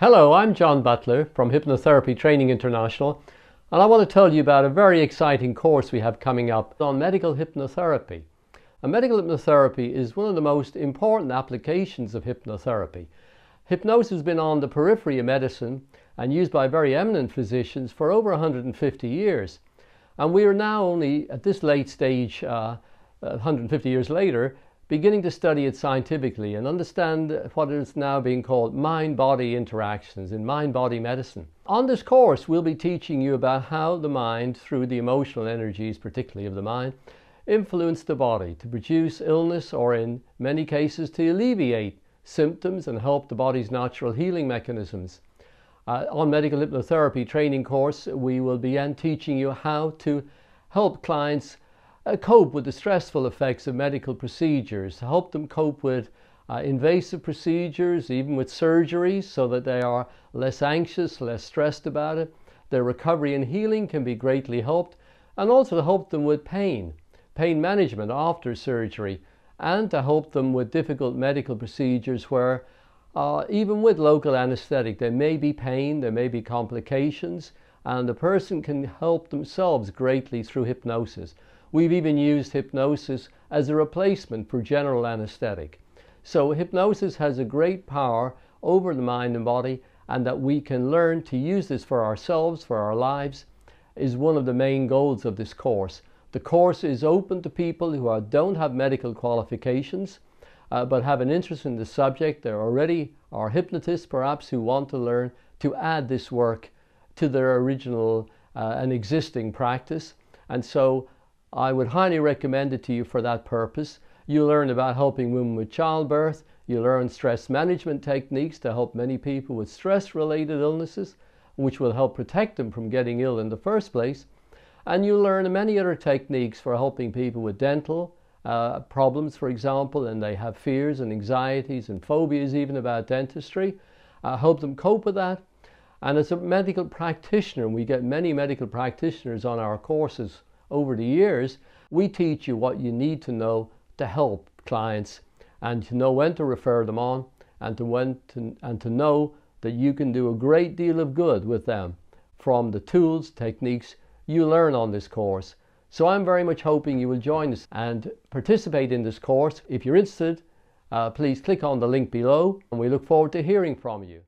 Hello, I'm John Butler from Hypnotherapy Training International, and I want to tell you about a very exciting course we have coming up on medical hypnotherapy. And medical hypnotherapy is one of the most important applications of hypnotherapy. Hypnosis has been on the periphery of medicine and used by very eminent physicians for over 150 years. And we are now only at this late stage, uh, uh 150 years later, beginning to study it scientifically and understand what is now being called mind body interactions in mind body medicine. On this course, we'll be teaching you about how the mind, through the emotional energies, particularly of the mind, influence the body to produce illness or, in many cases, to alleviate symptoms and help the body's natural healing mechanisms. Uh, on medical hypnotherapy training course, we will begin teaching you how to help clients uh, cope with the stressful effects of medical procedures, help them cope with uh, invasive procedures, even with surgeries, so that they are less anxious, less stressed about it. Their recovery and healing can be greatly helped, and also to help them with pain, pain management after surgery, and to help them with difficult medical procedures where, uh, even with local anesthetic, there may be pain, there may be complications, and the person can help themselves greatly through hypnosis. We've even used hypnosis as a replacement for general anesthetic. So, hypnosis has a great power over the mind and body, and that we can learn to use this for ourselves, for our lives, is one of the main goals of this course. The course is open to people who are, don't have medical qualifications uh, but have an interest in the subject. There already are hypnotists perhaps who want to learn to add this work to their original uh, and existing practice. And so I would highly recommend it to you for that purpose. You learn about helping women with childbirth, you learn stress management techniques to help many people with stress related illnesses, which will help protect them from getting ill in the first place. And you learn many other techniques for helping people with dental uh, problems, for example, and they have fears and anxieties and phobias even about dentistry. Uh, help them cope with that. And as a medical practitioner, we get many medical practitioners on our courses over the years, we teach you what you need to know to help clients and to know when to refer them on and to when to, and to know that you can do a great deal of good with them from the tools, techniques you learn on this course. So I'm very much hoping you will join us and participate in this course. If you're interested, uh, please click on the link below and we look forward to hearing from you.